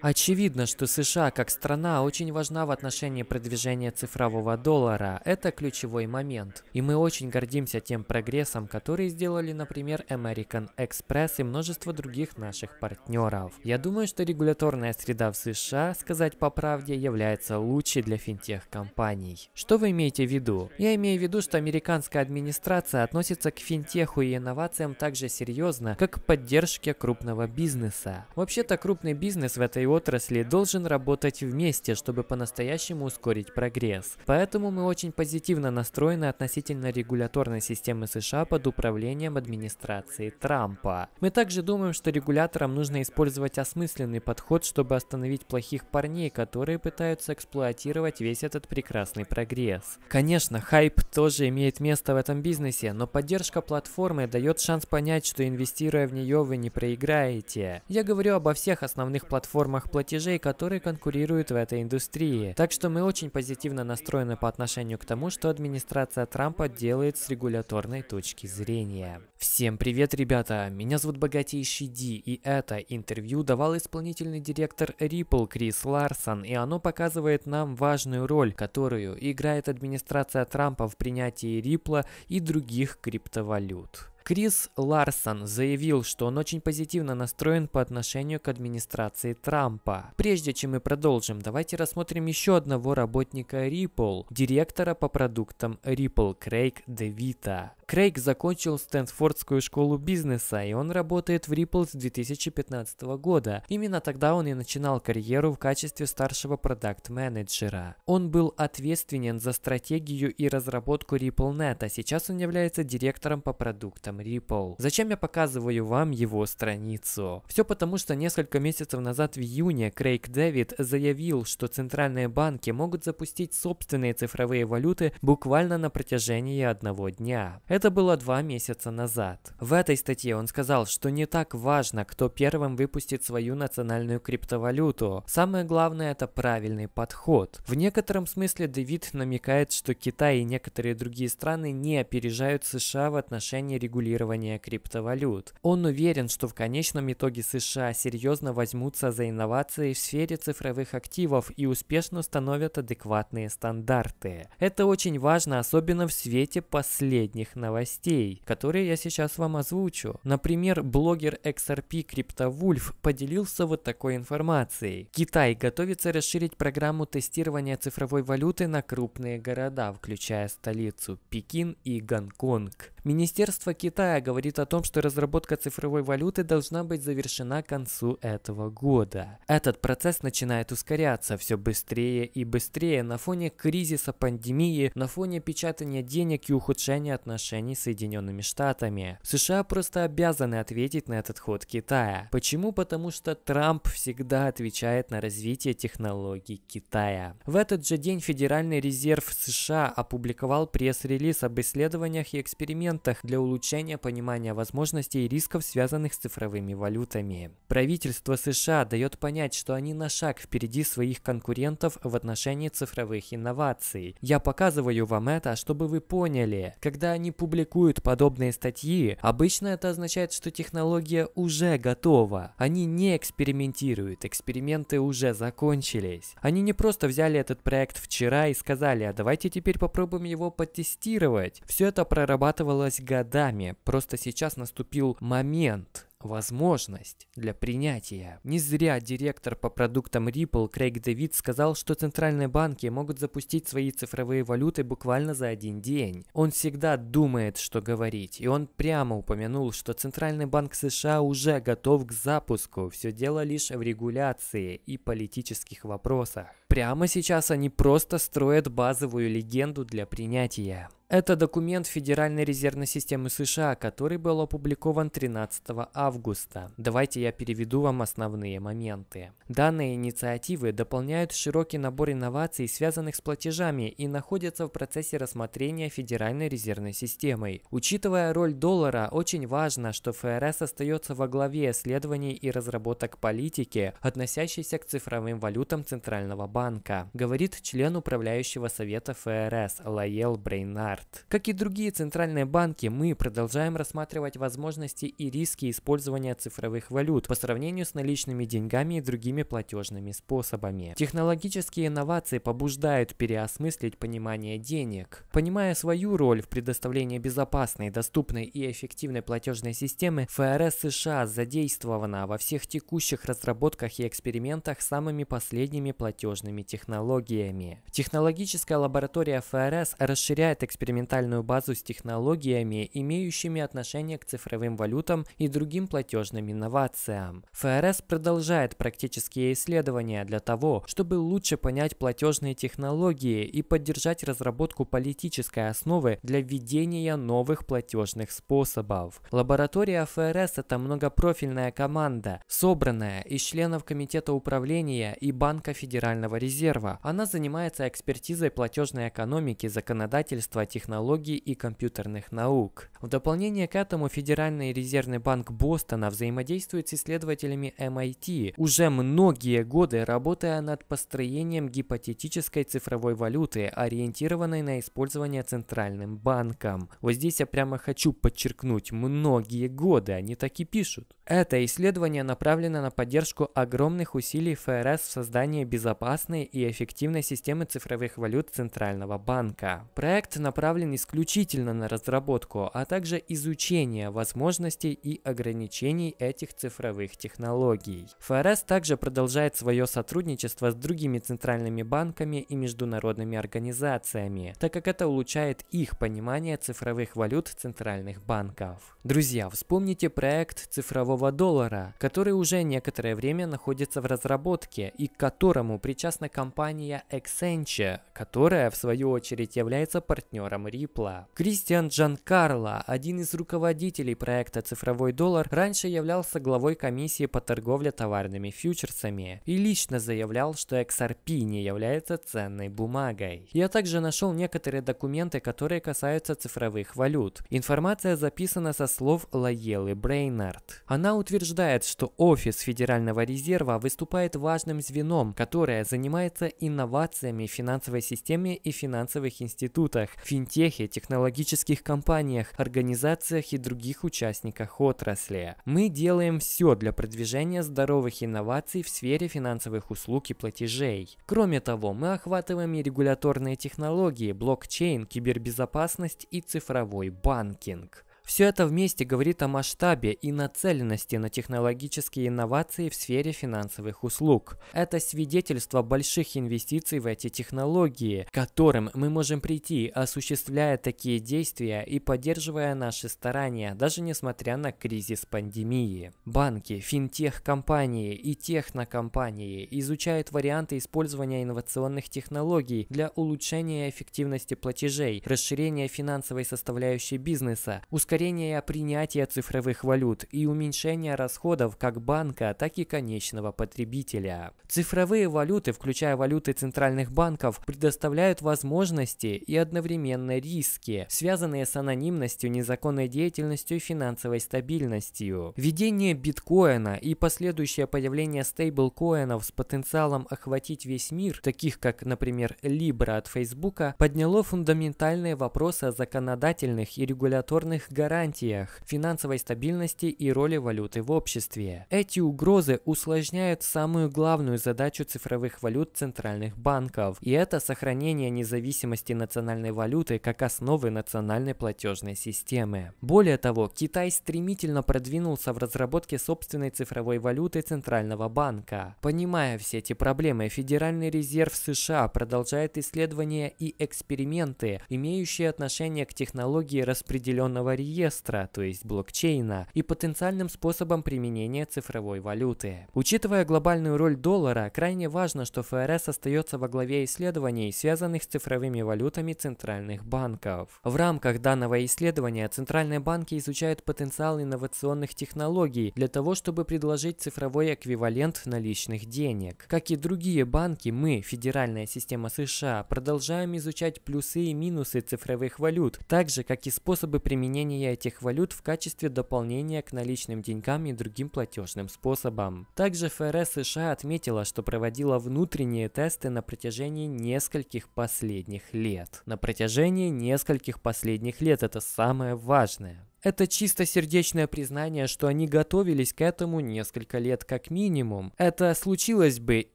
Очевидно, что США как страна очень важна в отношении продвижения цифрового доллара. Это ключевой момент. И мы очень гордимся тем прогрессом, который сделали, например, American Express и множество других наших партнеров. Я думаю, что регуляторная среда в США, сказать по правде, является лучшей для финтех-компаний. Что вы имеете в виду? Я имею в виду, что американская администрация относится к финтеху и инновациям так же серьезно, как к поддержке крупного бизнеса. Вообще-то крупный бизнес в этой отрасли должен работать вместе, чтобы по-настоящему ускорить прогресс. Поэтому мы очень позитивно настроены относительно регуляторной системы США под управлением администрации Трампа. Мы также думаем, что регуляторам нужно использовать осмысленный подход, чтобы остановить плохих парней, которые пытаются эксплуатировать весь этот прекрасный прогресс. Конечно, хайп тоже имеет место в этом бизнесе, но поддержка платформы дает шанс понять, что инвестируя в нее вы не проиграете. Я говорю обо всех основных платформах системах платежей, которые конкурируют в этой индустрии. Так что мы очень позитивно настроены по отношению к тому, что администрация Трампа делает с регуляторной точки зрения. Всем привет, ребята! Меня зовут Богатейший Ди, и это интервью давал исполнительный директор Ripple Крис Ларсон, и оно показывает нам важную роль, которую играет администрация Трампа в принятии Ripple и других криптовалют. Крис Ларсон заявил, что он очень позитивно настроен по отношению к администрации Трампа. Прежде чем мы продолжим, давайте рассмотрим еще одного работника Ripple, директора по продуктам Ripple Крейг Девита. Крейг закончил Стэнфордскую школу бизнеса, и он работает в Ripple с 2015 года. Именно тогда он и начинал карьеру в качестве старшего продакт-менеджера. Он был ответственен за стратегию и разработку RippleNet, а сейчас он является директором по продуктам Ripple. Зачем я показываю вам его страницу? Все потому, что несколько месяцев назад в июне Крейг Дэвид заявил, что центральные банки могут запустить собственные цифровые валюты буквально на протяжении одного дня. Это было два месяца назад. В этой статье он сказал, что не так важно, кто первым выпустит свою национальную криптовалюту. Самое главное – это правильный подход. В некотором смысле Дэвид намекает, что Китай и некоторые другие страны не опережают США в отношении регулирования регулирования криптовалют. Он уверен, что в конечном итоге США серьезно возьмутся за инновации в сфере цифровых активов и успешно становят адекватные стандарты. Это очень важно, особенно в свете последних новостей, которые я сейчас вам озвучу. Например, блогер XRP CryptoWolf поделился вот такой информацией. Китай готовится расширить программу тестирования цифровой валюты на крупные города, включая столицу Пекин и Гонконг. Министерство Китая говорит о том, что разработка цифровой валюты должна быть завершена к концу этого года. Этот процесс начинает ускоряться все быстрее и быстрее на фоне кризиса пандемии, на фоне печатания денег и ухудшения отношений с Соединенными Штатами. США просто обязаны ответить на этот ход Китая. Почему? Потому что Трамп всегда отвечает на развитие технологий Китая. В этот же день Федеральный резерв США опубликовал пресс-релиз об исследованиях и экспериментах инструментах для улучшения понимания возможностей и рисков, связанных с цифровыми валютами. Правительство США дает понять, что они на шаг впереди своих конкурентов в отношении цифровых инноваций. Я показываю вам это, чтобы вы поняли. Когда они публикуют подобные статьи, обычно это означает, что технология уже готова. Они не экспериментируют, эксперименты уже закончились. Они не просто взяли этот проект вчера и сказали, а давайте теперь попробуем его потестировать. Все это прорабатывало делалось годами, просто сейчас наступил момент – возможность для принятия. Не зря директор по продуктам Ripple Крейг Дэвид сказал, что центральные банки могут запустить свои цифровые валюты буквально за один день. Он всегда думает, что говорить, и он прямо упомянул, что Центральный банк США уже готов к запуску, все дело лишь в регуляции и политических вопросах. Прямо сейчас они просто строят базовую легенду для принятия. Это документ Федеральной резервной системы США, который был опубликован 13 августа. Давайте я переведу вам основные моменты. Данные инициативы дополняют широкий набор инноваций, связанных с платежами, и находятся в процессе рассмотрения Федеральной резервной системой. Учитывая роль доллара, очень важно, что ФРС остается во главе исследований и разработок политики, относящейся к цифровым валютам Центрального банка банка, говорит член управляющего совета ФРС Лаел Брейнард. Как и другие центральные банки, мы продолжаем рассматривать возможности и риски использования цифровых валют по сравнению с наличными деньгами и другими платежными способами. Технологические инновации побуждают переосмыслить понимание денег. Понимая свою роль в предоставлении безопасной, доступной и эффективной платежной системы, ФРС США задействована во всех текущих разработках и экспериментах самыми последними платежными новыми технологиями. Технологическая лаборатория ФРС расширяет экспериментальную базу с технологиями, имеющими отношение к цифровым валютам и другим платежным инновациям. ФРС продолжает практические исследования для того, чтобы лучше понять платежные технологии и поддержать разработку политической основы для введения новых платежных способов. Лаборатория ФРС – это многопрофильная команда, собранная из членов Комитета управления и Банка Федерального резерва. Она занимается экспертизой платежной экономики, законодательства, технологий и компьютерных наук. В дополнение к этому Федеральный резервный банк Бостона взаимодействует с исследователями MIT, эм уже многие годы работая над построением гипотетической цифровой валюты, ориентированной на использование центральным банком. Вот здесь я прямо хочу подчеркнуть, многие годы, они так и пишут. Это исследование направлено на поддержку огромных усилий ФРС в создании безопасной безопасной и эффективной системы цифровых валют Центрального банка. Проект направлен исключительно на разработку, а также изучение возможностей и ограничений этих цифровых технологий. ФРС также продолжает свое сотрудничество с другими центральными банками и международными организациями, так как это улучшает их понимание цифровых валют центральных банков. Друзья, вспомните проект цифрового доллара, который уже некоторое время находится в разработке и к которому причастны известна компания Accenture, которая в свою очередь является партнером Ripple. Кристиан Джанкарло, один из руководителей проекта «Цифровой доллар», раньше являлся главой комиссии по торговле товарными фьючерсами и лично заявлял, что XRP не является ценной бумагой. Я также нашел некоторые документы, которые касаются цифровых валют. Информация записана со слов Лаелы Брейнард. Она утверждает, что Офис Федерального резерва выступает важным звеном, которое занимает занимается инновациями в финансовой системе и финансовых институтах, финтехе, технологических компаниях, организациях и других участниках отрасли. Мы делаем все для продвижения здоровых инноваций в сфере финансовых услуг и платежей. Кроме того, мы охватываем и регуляторные технологии, блокчейн, кибербезопасность и цифровой банкинг. Все это вместе говорит о масштабе и нацеленности на технологические инновации в сфере финансовых услуг. Это свидетельство больших инвестиций в эти технологии, к которым мы можем прийти, осуществляя такие действия и поддерживая наши старания, даже несмотря на кризис пандемии. Банки, финтех-компании и технокомпании изучают варианты использования инновационных технологий для улучшения эффективности платежей, расширения финансовой составляющей бизнеса, ускорения ускорение принятия цифровых валют и уменьшение расходов как банка, так и конечного потребителя. Цифровые валюты, включая валюты центральных банков, предоставляют возможности и одновременно риски, связанные с анонимностью, незаконной деятельностью и финансовой стабильностью. Введение биткоина и последующее появление стейблкоинов с потенциалом охватить весь мир, таких как, например, Libra от Facebook, подняло фундаментальные вопросы о законодательных и регуляторных гарантиях гарантиях, финансовой стабильности и роли валюты в обществе. Эти угрозы усложняют самую главную задачу цифровых валют центральных банков, и это сохранение независимости национальной валюты как основы национальной платежной системы. Более того, Китай стремительно продвинулся в разработке собственной цифровой валюты Центрального банка. Понимая все эти проблемы, Федеральный резерв США продолжает исследования и эксперименты, имеющие отношение к технологии распределенного реестра, реестра, то есть блокчейна, и потенциальным способом применения цифровой валюты. Учитывая глобальную роль доллара, крайне важно, что ФРС остается во главе исследований, связанных с цифровыми валютами центральных банков. В рамках данного исследования центральные банки изучают потенциал инновационных технологий для того, чтобы предложить цифровой эквивалент наличных денег. Как и другие банки, мы, Федеральная система США, продолжаем изучать плюсы и минусы цифровых валют, так же, как и способы применения применение этих валют в качестве дополнения к наличным деньгам и другим платежным способам. Также ФРС США отметила, что проводила внутренние тесты на протяжении нескольких последних лет. На протяжении нескольких последних лет это самое важное. Это чисто сердечное признание, что они готовились к этому несколько лет как минимум. Это случилось бы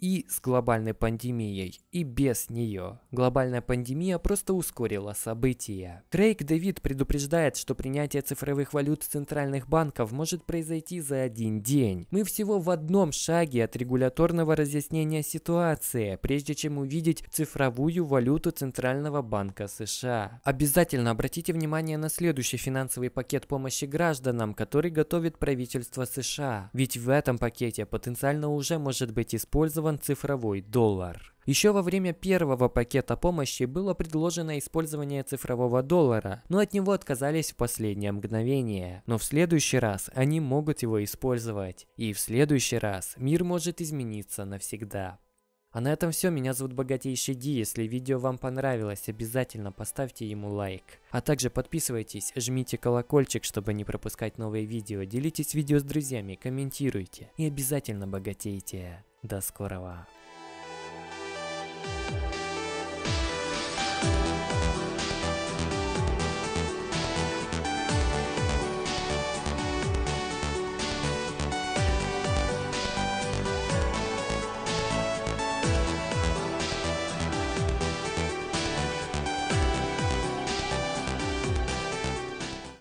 и с глобальной пандемией, и без нее. Глобальная пандемия просто ускорила события. Крейг Дэвид предупреждает, что принятие цифровых валют центральных банков может произойти за один день. Мы всего в одном шаге от регуляторного разъяснения ситуации, прежде чем увидеть цифровую валюту Центрального банка США. Обязательно обратите внимание на следующий финансовый пакет пакет помощи гражданам, который готовит правительство США. Ведь в этом пакете потенциально уже может быть использован цифровой доллар. Еще во время первого пакета помощи было предложено использование цифрового доллара, но от него отказались в последнее мгновение. Но в следующий раз они могут его использовать. И в следующий раз мир может измениться навсегда. А на этом все, меня зовут Богатейший Ди, если видео вам понравилось, обязательно поставьте ему лайк. А также подписывайтесь, жмите колокольчик, чтобы не пропускать новые видео, делитесь видео с друзьями, комментируйте и обязательно богатейте. До скорого!